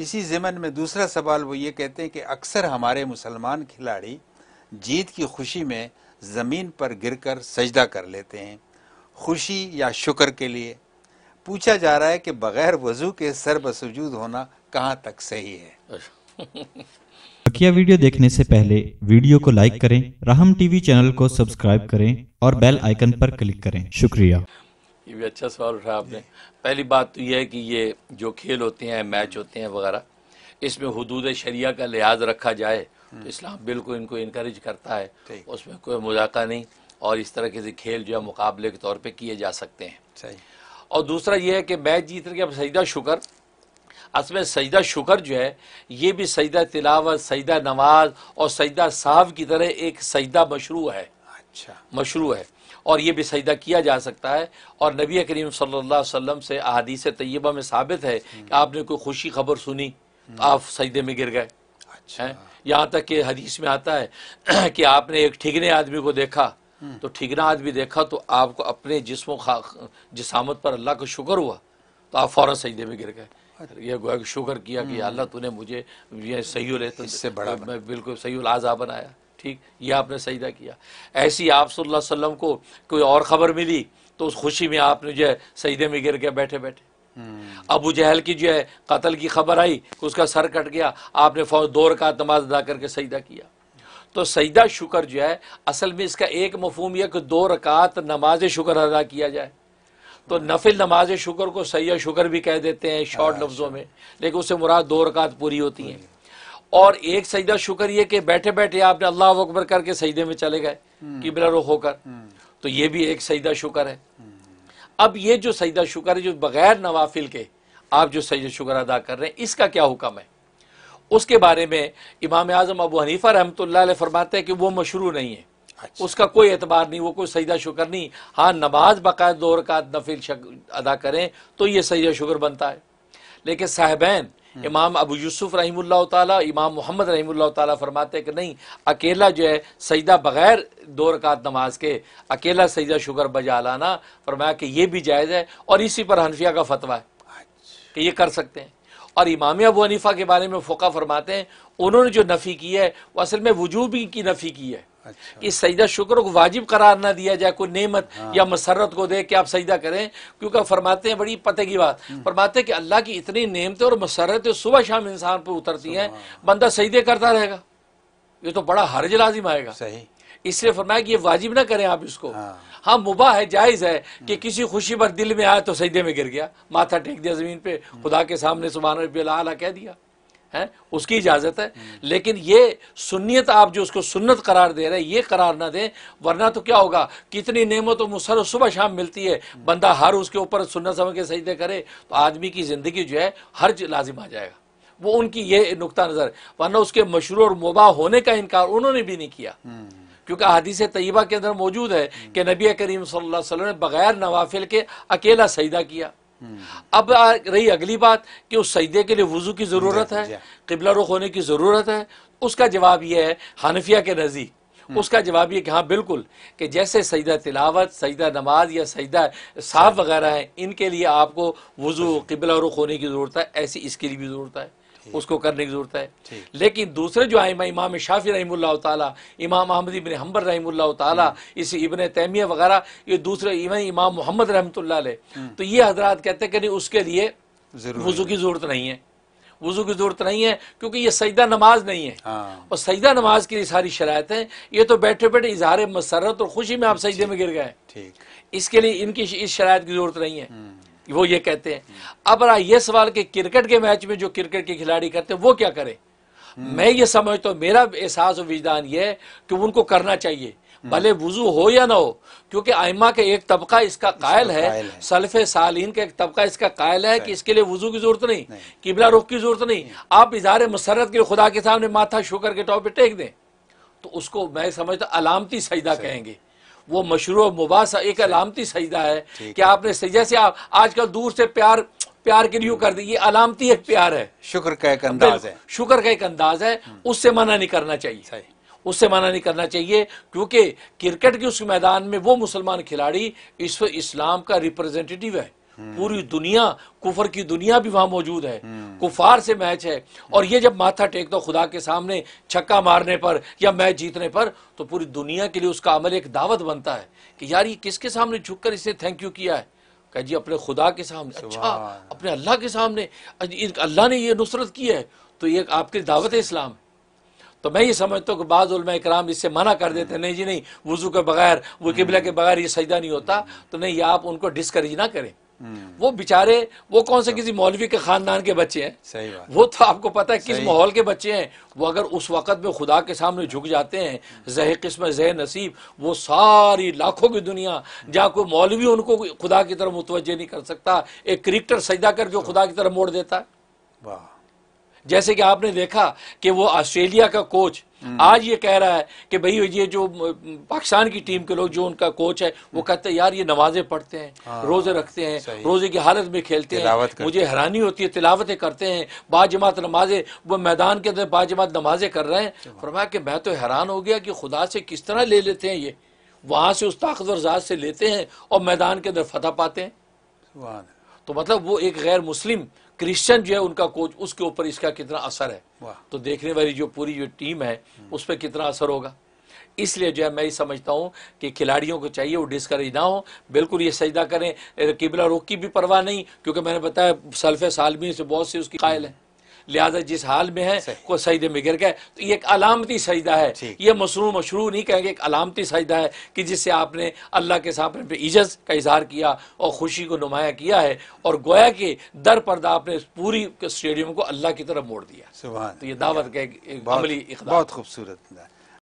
इसी ज़मन में दूसरा सवाल वो ये कहते हैं कि अक्सर हमारे मुसलमान खिलाड़ी जीत की खुशी में ज़मीन पर गिरकर सजदा कर लेते हैं खुशी या शुक्र के लिए पूछा जा रहा है कि बग़ैर वजू के सर बसूद होना कहाँ तक सही है वीडियो देखने से पहले वीडियो को लाइक करें राहम टीवी चैनल को सब्सक्राइब करें और बेल आइकन पर क्लिक करें शुक्रिया ये भी अच्छा सवाल उठा आपने पहली बात तो यह है कि ये जो खेल होते हैं मैच होते हैं वगैरह इसमें हदूद शरिया का लिहाज रखा जाए तो इस्लाम बिल्कुल इनको इनक्रेज करता है उसमें कोई मजाका नहीं और इस तरह के खेल जो है मुकाबले के तौर पर किए जा सकते हैं और दूसरा यह है कि मैच जीत के अब सजदा शुक्र असम सजदा शुक्र जो है ये भी सजदा तिलावत सजदा नमाज और सजदा साहब की तरह एक सजदा मशरू है अच्छा मशरू है और ये भी सजदा किया जा सकता है और नबी करीम सल्लल्लाहु अलैहि वसल्लम से अदीस तय्यबा में साबित है कि हम्म। आपने कोई खुशी खबर सुनी तो आप सजदे में गिर गए अच्छा यहाँ तक कि हदीस में आता है कि आपने एक ठिगने आदमी को देखा हम्म। तो ठिगना आदमी देखा तो आपको अपने जिसमों जिसामत पर अल्लाह का शुक्र हुआ तो आप फ़ौर सजदे में गिर गए अच्छा। ये गोया शुक्र किया कि हम्म। अल्लाह तूने मुझे ये सही इससे बड़ा मैं बिल्कुल सही उजा बनाया ठीक ये आपने सजदा किया ऐसी आप वसल्लम को कोई और ख़बर मिली तो उस खुशी में आपने जो है सजदे में गिर गया बैठे बैठे हम्म। अबू जहल की जो है कत्ल की खबर आई उसका सर कट गया आपने फौज दौर का नमाज अदा करके सजदा किया तो सजदा शुक्र जो है असल में इसका एक मफहम यह कि दो रकात नमाज शुक्र अदा किया जाए तो हाँ। नफिल नमाज शुक्र को सैयद शुक्र भी कह देते हैं शॉर्ट हाँ, लफ्ज़ों अच्छा। में लेकिन उससे मुराद दो रकात पूरी होती हैं और एक सजदा शुक्र ये कि बैठे बैठे आपने अल्लाह अकबर करके सजदे में चले गए हम्म। किबला रुख होकर हम्म। तो ये भी एक सजदा शुक्र है अब ये जो सजदा शुक्र है जो बगैर नवाफिल के आप जो सजद शुक्र अदा कर रहे हैं इसका क्या हुक्म है उसके बारे में इमाम आजम अबू हनीफा रहमत फरमाते हैं कि वो मशरू नहीं है अच्छा। उसका कोई एतबार नहीं वो कोई सजदा शुक्र नहीं हाँ नमाज बकायद नफिल अदा करें तो ये सजदा शुक्र बनता है लेकिन साहबैन हम्म। इमाम अबू यूसुफ रही तमाम इमाम मोहम्मद रही तरमाते फरमाते कि नहीं अकेला जो है सजदा बग़ैर दो रकात नमाज के अकेला सजदा शुगर बजा लाना फरमाया कि ये भी जायज़ है और इसी पर हनफिया का फतवा है कि ये कर सकते हैं और इमाम अबू हनीफ़ा के बारे में फ़ोका फरमाते हैं उन्होंने जो नफ़ी की है वो असल में वजूबी की नफ़ी की है अच्छा। कि सजदा शुक्र को वाजिब करार ना दिया जाए कोई नेमत हाँ। या मसरत को दे के आप सजदा करें क्योंकि फरमाते हैं बड़ी पते की बात हम्म। फरमाते हैं कि अल्लाह की इतनी नेमतें और मसरतें सुबह शाम इंसान पर उतरती हैं बंदा सजदे करता रहेगा ये तो बड़ा हर्ज लाजिम आएगा सही इसलिए फरमाया कि ये वाजिब ना करें आप इसको हाँ, हाँ मुबा है जायज़ है हम्म। कि किसी खुशी पर दिल में आए तो सजदे में गिर गया माथा टेक दिया ज़मीन पे खुदा के सामने सुबह कह दिया है उसकी इजाज़त है लेकिन ये सुन्नीत आप जो उसको सुन्नत करार दे रहे हैं ये करार ना दें वरना तो क्या होगा कितनी नेमत तो मुसर सुबह शाम मिलती है बंदा हर उसके ऊपर सुन्नत समय के सजदे करे तो आदमी की ज़िंदगी जो है हर लाजिम आ जाएगा वो उनकी ये नुकता नज़र वरना उसके मशरू और मुबा होने का इनकार उन्होंने भी नहीं किया क्योंकि हदीस तयबा के अंदर मौजूद है कि नबी करीम सल्लल्लाहु अलैहि वसल्लम ने बग़ैर नवाफिल के अकेला सजदा किया अब रही अगली बात कि उस सईदे के लिए वजू की ज़रूरत है किबला रुख होने की ज़रूरत है उसका जवाब यह है हनफिया के नजीक हम्म। उसका जवाब यह कि हाँ बिल्कुल कि जैसे सजदा तिलावत सजदा नमाज या सजदा साफ वगैरह है इनके लिए आपको वजू अच्छा। किबला रुख होने की ज़रूरत है ऐसी इसके लिए भी ज़रूरत है उसको करने की ज़रूरत है लेकिन दूसरे जो आइमा इमाम शाफी रही इमाम अहमद इबन हम्बर रही इस इबन तैमिया वगैरह ये दूसरे इवन इमाम मोहम्मद रहमत हम्म। तो ये हजरात कहते हैं कि नहीं उसके लिए वज़ू की ज़रूरत नहीं है वज़ू की ज़रूरत नहीं है क्योंकि ये सईदा नमाज नहीं है हाँ। और सईदा नमाज के लिए सारी शरात है ये तो बैठे बैठे इजहार मसरत और खुशी में आप सईदे में गिर गए इसके लिए इनकी इस शरात की ज़रूरत नहीं है हम्म। वो ये कहते हैं अब रहा ये सवाल कि क्रिकेट के मैच में जो क्रिकेट के खिलाड़ी करते हैं वो क्या करें हम्म। मैं ये समझता हूँ मेरा एहसास और विजदान ये है कि उनको करना चाहिए हम्म। भले वजू हो या ना हो क्योंकि आयमा का एक तबका इसका कायल है, है। सल्फ सालीन का एक तबका इसका कायल है कि इसके लिए वजू की जरूरत नहीं, किबला रुख की जरूरत नहीं, हम्म। आप इजहार मसरत के लिए खुदा के सामने माथा शुकर के टॉप पर टेक दें तो उसको मैं समझता अलामती सजदा कहेंगे वो मशरू मुबा एक अलामती सजदा है कि आपने सजदा से आप आजकल दूर से प्यार प्यार के लिए कर दी ये अलामती एक प्यार है शुक्र का एक अंदाज है शुक्र का एक अंदाज है हम्म। उससे मना नहीं करना चाहिए उससे मना नहीं करना चाहिए क्योंकि क्रिकेट के उस मैदान में वो मुसलमान खिलाड़ी इस इस्लाम का रिप्रेजेंटेटिव है हम्म। पूरी दुनिया कुफर की दुनिया भी वहां मौजूद है हम्म। कुफार से मैच है और ये जब माथा टेक दो खुदा के सामने छक्का मारने पर या मैच जीतने पर तो पूरी दुनिया के लिए उसका अमल एक दावत बनता है कि यार ये किसके सामने झुक कर इसने थैंक यू किया है कह जी अपने खुदा के सामने अच्छा अपने अल्लाह के सामने अल्लाह ने ये नुसरत की है तो ये आपकी दावत है इस्लाम तो मैं ये समझता हूँ कि बाज़ुलमा कराम इससे मना कर देते हैं नहीं जी नहीं वज़ू के बगैर वो किबला के बगैर ये सजदा नहीं होता तो नहीं ये आप उनको डिस्करेज ना करें वो बेचारे वो कौन से किसी मौलवी के खानदान के बच्चे हैं सही बात वो तो आपको पता है किस माहौल के बच्चे हैं वो अगर उस वक़्त में खुदा के सामने झुक जाते हैं जह किस्म जह नसीब वो सारी लाखों की दुनिया जहाँ कोई मौलवी उनको खुदा की तरफ मुतवजह नहीं कर सकता एक क्रिकेटर सजदा करके खुदा की तरफ मोड़ देता है वाह जैसे कि आपने देखा कि वो ऑस्ट्रेलिया का कोच हम्म। आज ये कह रहा है कि भाई ये जो पाकिस्तान की टीम के लोग जो उनका कोच है वो हम्म। कहते हैं यार ये नमाजें पढ़ते हैं हाँ, रोजे रखते हैं रोजे की हालत में खेलते हैं मुझे हैरानी होती है तिलावतें करते हैं बाजमात नमाजें वो मैदान के अंदर बाजमात नमाजें कर रहे हैं फरमाया कि मैं तो हैरान हो गया कि खुदा से किस तरह ले लेते हैं ये वहां से उस ताकतवर जात से लेते हैं और मैदान के अंदर फतेह पाते हैं तो मतलब वो एक गैर मुस्लिम क्रिश्चियन जो है उनका कोच उसके ऊपर इसका कितना असर है तो देखने वाली जो पूरी जो टीम है हम्म। उस पर कितना असर होगा इसलिए जो है मैं समझता हूँ कि खिलाड़ियों को चाहिए वो डिस्करेज ना हो बिल्कुल ये सजदा करें किबला रोक की भी परवाह नहीं क्योंकि मैंने बताया सल्फे सालमी से बहुत सी उसकी कायल है लिहाजा जिस हाल में है वो सजदे में गिर गए तो ये एक अलामती सजदा है ये मसरू मशरू नहीं कहेंगे एक अलामती सजदा है कि जिससे आपने अल्लाह के सामने पे इजज का इजहार किया और खुशी को नुमाया किया है और गोया के दर पर्दा आपने पूरी स्टेडियम को अल्लाह की तरफ मोड़ दिया तो ये दावत का एक बहुत खूबसूरत